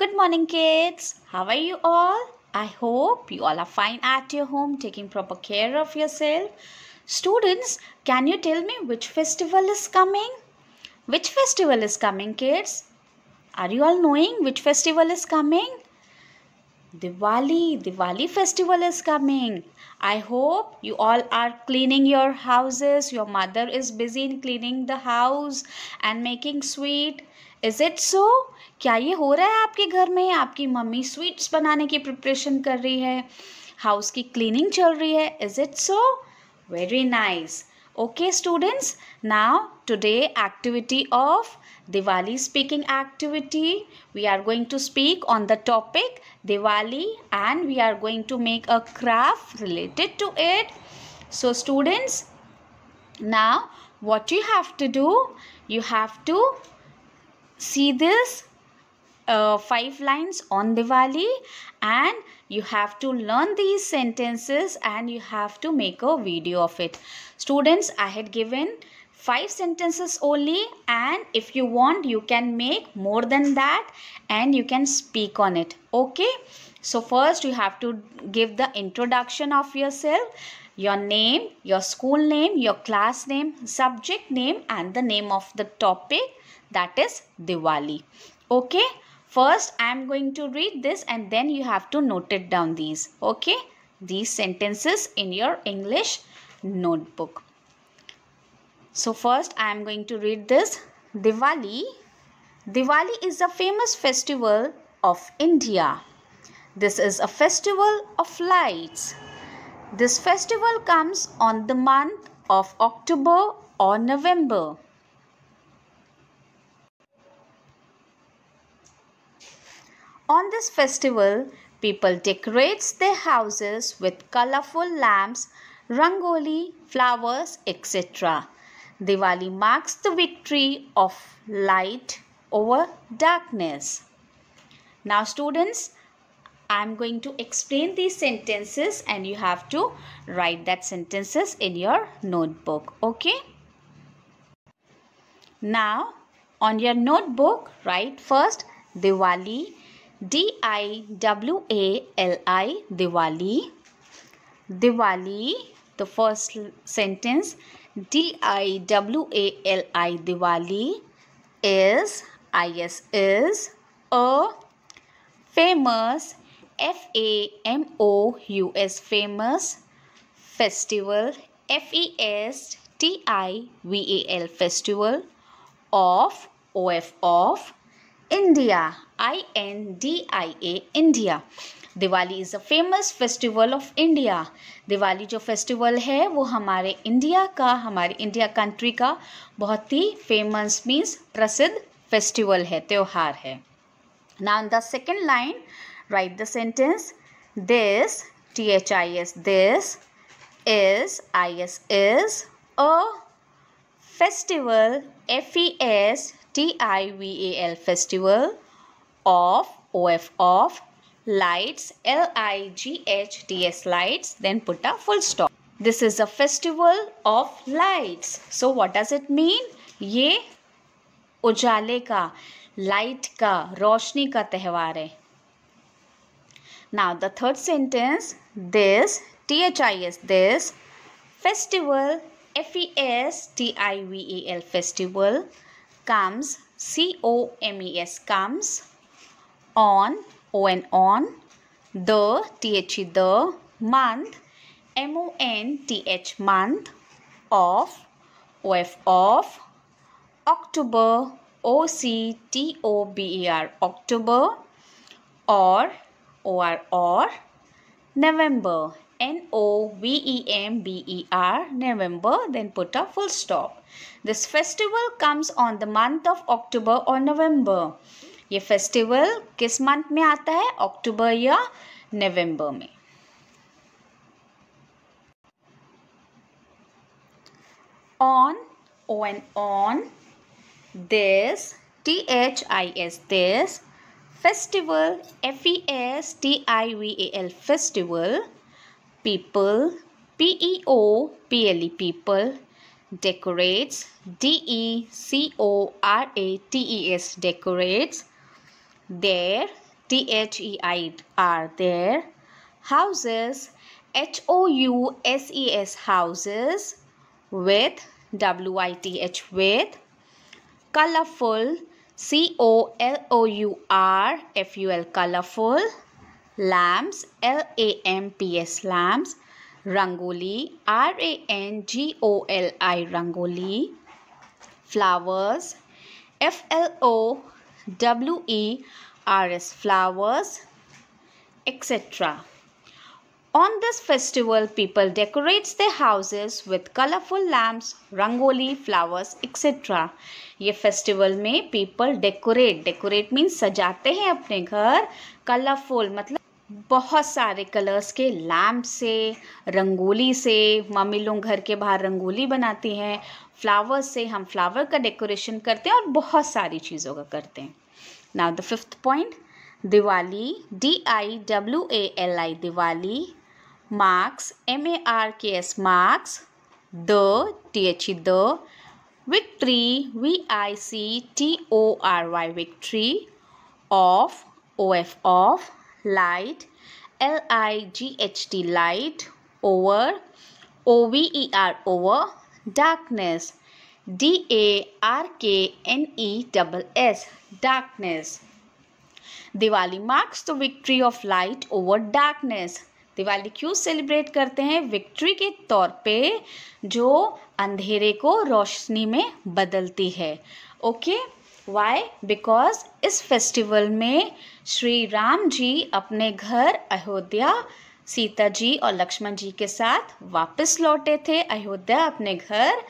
Good morning kids. How are you all? I hope you all are fine at your home taking proper care of yourself. Students, can you tell me which festival is coming? Which festival is coming kids? Are you all knowing which festival is coming? Diwali, Diwali festival is coming. I hope you all are cleaning your houses. Your mother is busy in cleaning the house and making sweet is it so क्या ये हो रहा है आपके घर में आपकी mummy sweets बनाने की प्रिपरेशन कर रही है हाउस की क्लीनिंग चल रही है is it so very nice okay students now today activity of Diwali speaking activity we are going to speak on the topic Diwali and we are going to make a craft related to it so students now what you have to do you have to see this uh, five lines on Diwali and you have to learn these sentences and you have to make a video of it. Students, I had given five sentences only and if you want you can make more than that and you can speak on it. Okay. So first you have to give the introduction of yourself your name, your school name, your class name, subject name and the name of the topic that is Diwali. Okay. First, I am going to read this and then you have to note it down these. Okay. These sentences in your English notebook. So first, I am going to read this. Diwali. Diwali is a famous festival of India. This is a festival of lights, this festival comes on the month of October or November. On this festival, people decorates their houses with colorful lamps, rangoli, flowers, etc. Diwali marks the victory of light over darkness. Now students, I'm going to explain these sentences and you have to write that sentences in your notebook. Okay. Now on your notebook write first Diwali. D-I-W-A-L-I Diwali. Diwali. The first sentence D-I-W-A-L-I Diwali is I-S is a famous F A M O U S famous festival F E S T I V A L festival of O F of India I N D I A India Diwali is a famous festival of India Diwali जो festival है वो हमारे India का हमारे India country का बहुत ही famous means प्रसिद्ध फेस्टिवल है त्यौहार है now the second line Write the sentence. This, T-H-I-S, this is, I-S is a festival, F-E-S-T-I-V-A-L, festival of, O-F of, lights, L-I-G-H-T-S, lights, then put a full stop. This is a festival of lights. So what does it mean? Ye ujale ka light ka roshni ka त्यौहार hai. Now the third sentence, this, T-H-I-S, this festival, F-E-S-T-I-V-E-L, festival comes, C-O-M-E-S, comes on, O-N, on, the, T-H-E, the, month, M-O-N-T-H, month, of, O-F, of, October, O C T O B E R, October, or or or November N O V E M B E R November then put a full stop. This festival comes on the month of October or November. ये festival किस month में आता है October या November में on on on this t h i s this Festival, F-E-S-T-I-V-A-L, festival. People, P-E-O-P-L-E, people. Decorates, D-E-C-O-R-A-T-E-S, decorates. There, T-H-E-I-R, there. Houses, H-O-U-S-E-S, houses. With, W-I-T-H, with. Colorful, C O L O U R F U L colorful lamps L A M P S lamps rangoli R A N G O L I rangoli flowers F L O W E R S flowers etc. On this festival, people decorates their houses with colorful lamps, rangoli, flowers, etc. ये festival में people decorate decorate means सजाते हैं अपने घर colourful मतलब बहुत सारे colours के लैम्प से रंगोली से मम्मी लोग घर के बाहर रंगोली बनाती हैं फ्लावर से हम फ्लावर का डेकोरेशन करते हैं और बहुत सारी चीज़ों का करते हैं now the fifth point Diwali D I W A L I Diwali marks M A R K S marks the T H E the victory v i c t o r y victory of o f of light l i g h t light over o v e r over darkness d a r k n e double s darkness Diwali marks the victory of light over darkness Diwali क्यों celebrate करते हैं victory के तौर पे जो अंधेरे को रोशनी में बदलती है ओके वाई बिकॉज इस फेस्टिवल में श्री राम जी अपने घर अयोध्या सीता जी और लक्ष्मण जी के साथ वापस लौटे थे अयोध्या अपने घर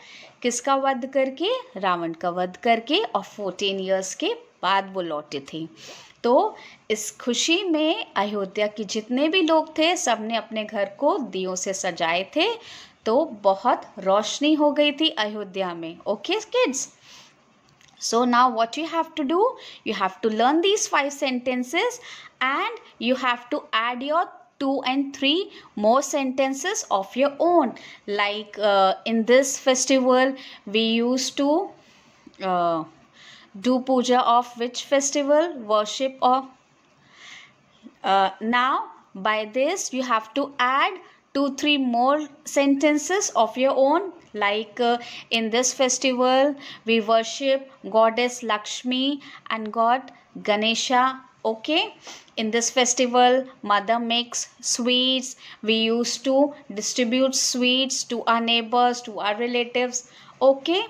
किसका वध करके रावण का वध करके और फोर्टीन ईयर्स के बाद वो लौटे थे तो इस खुशी में अयोध्या के जितने भी लोग थे सब ने अपने घर को दियों से सजाए थे तो बहुत रोशनी हो गई थी अयोध्या में okay kids so now what you have to do you have to learn these five sentences and you have to add your two and three more sentences of your own like in this festival we use to do puja of which festival worship of now by this you have to add two three more sentences of your own like uh, in this festival we worship goddess lakshmi and god ganesha okay in this festival mother makes sweets we used to distribute sweets to our neighbors to our relatives okay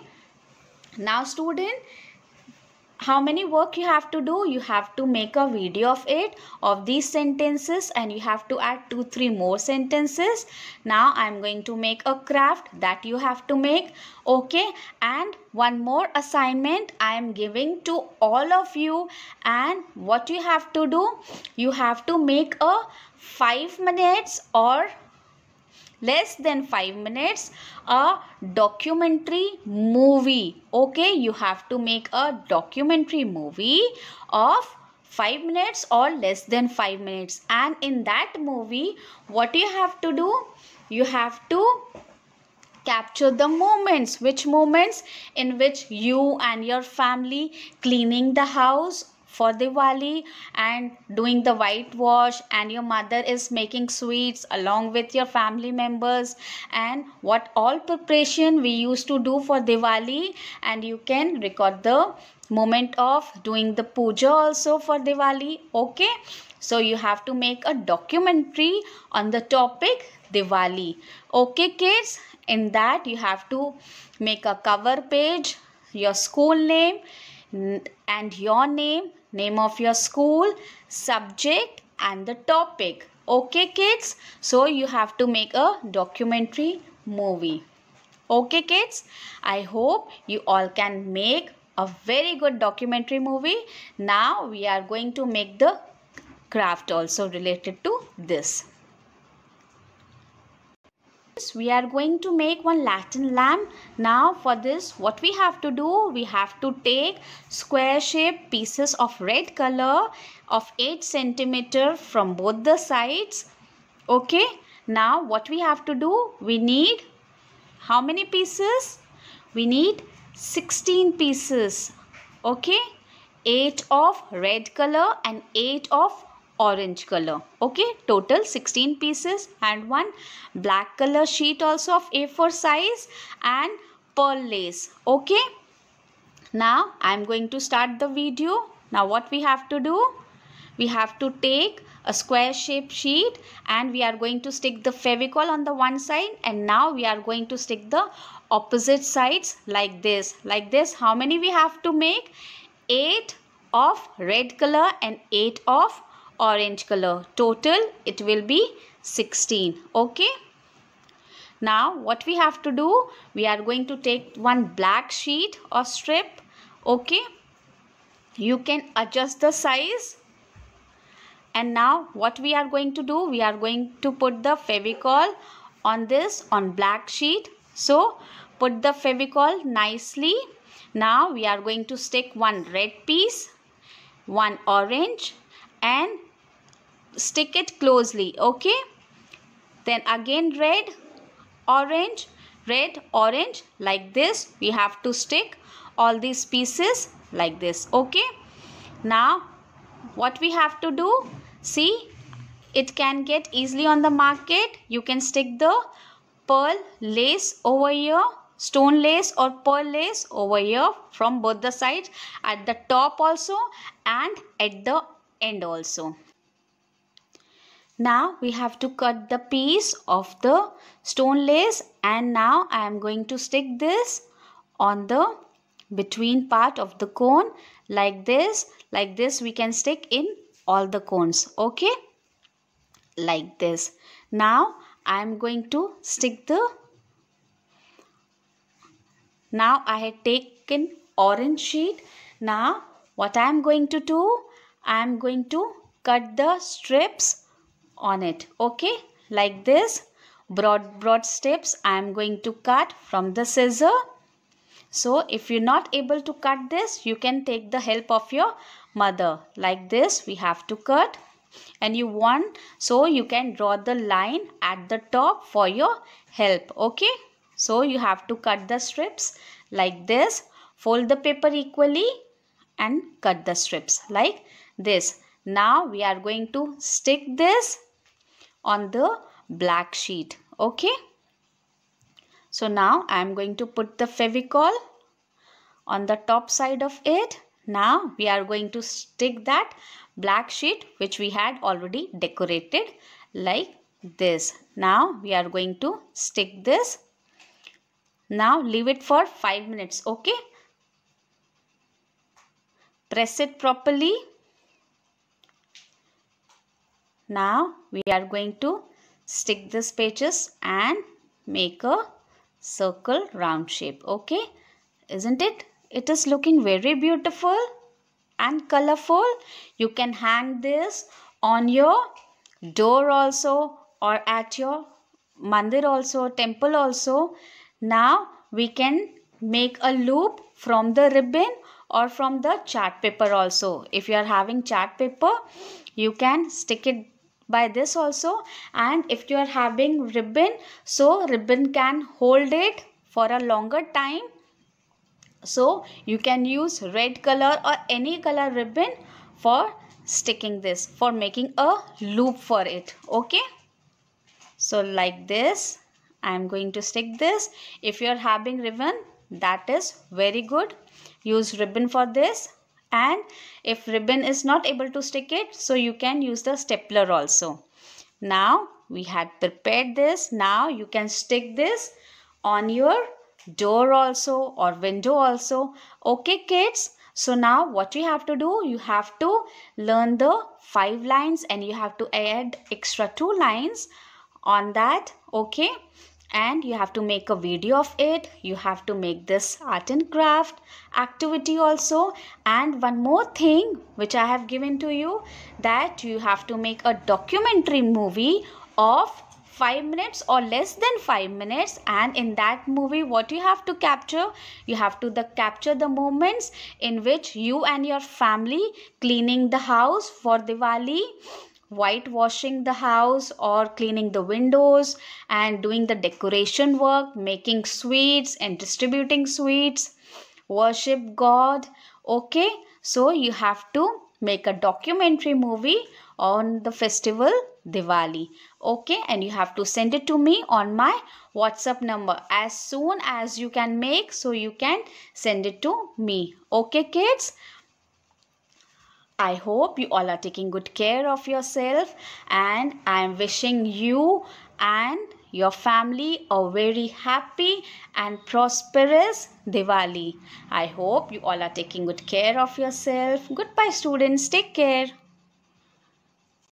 now student how many work you have to do you have to make a video of it of these sentences and you have to add two three more sentences now i'm going to make a craft that you have to make okay and one more assignment i am giving to all of you and what you have to do you have to make a five minutes or less than 5 minutes a documentary movie okay you have to make a documentary movie of 5 minutes or less than 5 minutes and in that movie what you have to do you have to capture the moments which moments in which you and your family cleaning the house for Diwali and doing the whitewash and your mother is making sweets along with your family members and what all preparation we used to do for Diwali and you can record the moment of doing the puja also for Diwali okay so you have to make a documentary on the topic Diwali okay kids in that you have to make a cover page your school name and your name, name of your school, subject and the topic. Okay kids? So you have to make a documentary movie. Okay kids? I hope you all can make a very good documentary movie. Now we are going to make the craft also related to this we are going to make one Latin lamp. Now for this what we have to do, we have to take square shaped pieces of red color of 8 centimeter from both the sides. Okay. Now what we have to do, we need how many pieces? We need 16 pieces. Okay. 8 of red color and 8 of orange color okay total 16 pieces and one black color sheet also of a4 size and pearl lace okay now i am going to start the video now what we have to do we have to take a square shape sheet and we are going to stick the fevicol on the one side and now we are going to stick the opposite sides like this like this how many we have to make 8 of red color and 8 of orange color. Total it will be 16. Okay. Now what we have to do? We are going to take one black sheet or strip. Okay. You can adjust the size. And now what we are going to do? We are going to put the Fevicol on this on black sheet. So put the Fevicol nicely. Now we are going to stick one red piece, one orange and stick it closely okay then again red orange red orange like this we have to stick all these pieces like this okay now what we have to do see it can get easily on the market you can stick the pearl lace over here stone lace or pearl lace over here from both the sides at the top also and at the end also now we have to cut the piece of the stone lace and now I am going to stick this on the between part of the cone like this. Like this we can stick in all the cones. Okay. Like this. Now I am going to stick the now I had taken orange sheet. Now what I am going to do, I am going to cut the strips on it okay like this broad broad steps I am going to cut from the scissor so if you're not able to cut this you can take the help of your mother like this we have to cut and you want so you can draw the line at the top for your help okay so you have to cut the strips like this fold the paper equally and cut the strips like this now we are going to stick this on the black sheet okay so now I am going to put the fevicol on the top side of it now we are going to stick that black sheet which we had already decorated like this now we are going to stick this now leave it for 5 minutes okay press it properly now we are going to stick this pages and make a circle round shape. Okay. Isn't it? It is looking very beautiful and colorful. You can hang this on your door also or at your mandir also, temple also. Now we can make a loop from the ribbon or from the chart paper also. If you are having chart paper, you can stick it by this also and if you are having ribbon so ribbon can hold it for a longer time so you can use red color or any color ribbon for sticking this for making a loop for it okay so like this I am going to stick this if you are having ribbon that is very good use ribbon for this and if ribbon is not able to stick it so you can use the stapler also now we had prepared this now you can stick this on your door also or window also okay kids so now what you have to do you have to learn the five lines and you have to add extra two lines on that okay and you have to make a video of it you have to make this art and craft activity also and one more thing which i have given to you that you have to make a documentary movie of 5 minutes or less than 5 minutes and in that movie what you have to capture you have to the capture the moments in which you and your family cleaning the house for Diwali whitewashing the house or cleaning the windows and doing the decoration work, making sweets and distributing sweets, worship God. Okay, so you have to make a documentary movie on the festival Diwali. Okay, and you have to send it to me on my WhatsApp number as soon as you can make so you can send it to me. Okay, kids. I hope you all are taking good care of yourself and I am wishing you and your family a very happy and prosperous Diwali. I hope you all are taking good care of yourself. Goodbye students. Take care.